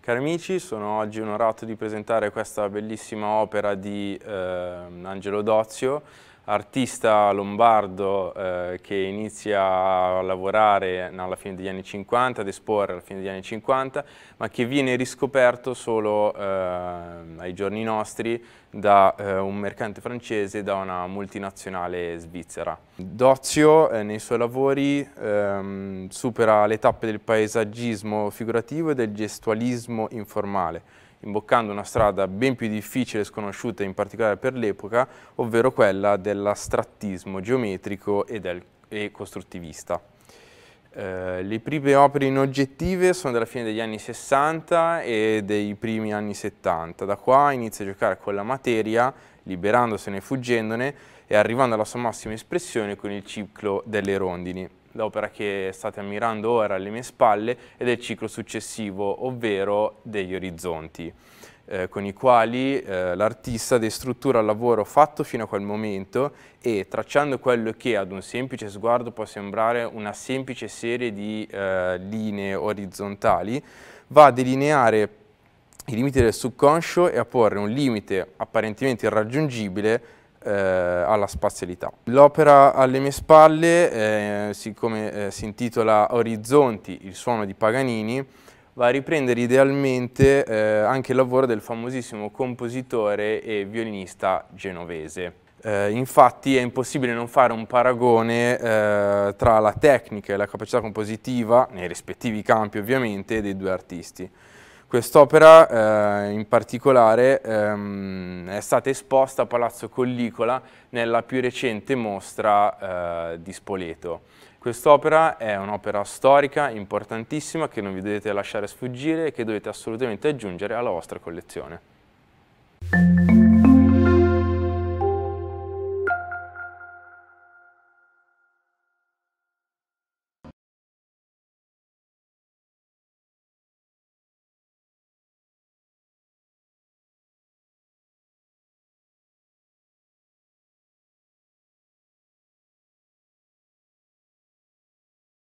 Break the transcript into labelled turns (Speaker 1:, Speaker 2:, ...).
Speaker 1: Cari amici, sono oggi onorato di presentare questa bellissima opera di eh, Angelo Dozio artista lombardo eh, che inizia a lavorare alla fine degli anni 50, ad esporre alla fine degli anni 50, ma che viene riscoperto solo eh, ai giorni nostri da eh, un mercante francese da una multinazionale svizzera. Dozio eh, nei suoi lavori ehm, supera le tappe del paesaggismo figurativo e del gestualismo informale, imboccando una strada ben più difficile e sconosciuta in particolare per l'epoca, ovvero quella dell'astrattismo geometrico e, del, e costruttivista. Eh, le prime opere inoggettive sono della fine degli anni 60 e dei primi anni 70. Da qua inizia a giocare con la materia, liberandosene e fuggendone e arrivando alla sua massima espressione con il ciclo delle rondini l'opera che state ammirando ora alle mie spalle e del ciclo successivo, ovvero degli orizzonti. Eh, con i quali eh, l'artista destruttura il lavoro fatto fino a quel momento e tracciando quello che ad un semplice sguardo può sembrare una semplice serie di eh, linee orizzontali, va a delineare i limiti del subconscio e a porre un limite apparentemente irraggiungibile eh, alla spazialità. L'opera alle mie spalle, eh, siccome eh, si intitola Orizzonti, il suono di Paganini, va a riprendere idealmente eh, anche il lavoro del famosissimo compositore e violinista genovese. Eh, infatti è impossibile non fare un paragone eh, tra la tecnica e la capacità compositiva, nei rispettivi campi ovviamente, dei due artisti. Quest'opera eh, in particolare ehm, è stata esposta a Palazzo Collicola nella più recente mostra eh, di Spoleto. Quest'opera è un'opera storica importantissima che non vi dovete lasciare sfuggire e che dovete assolutamente aggiungere alla vostra collezione.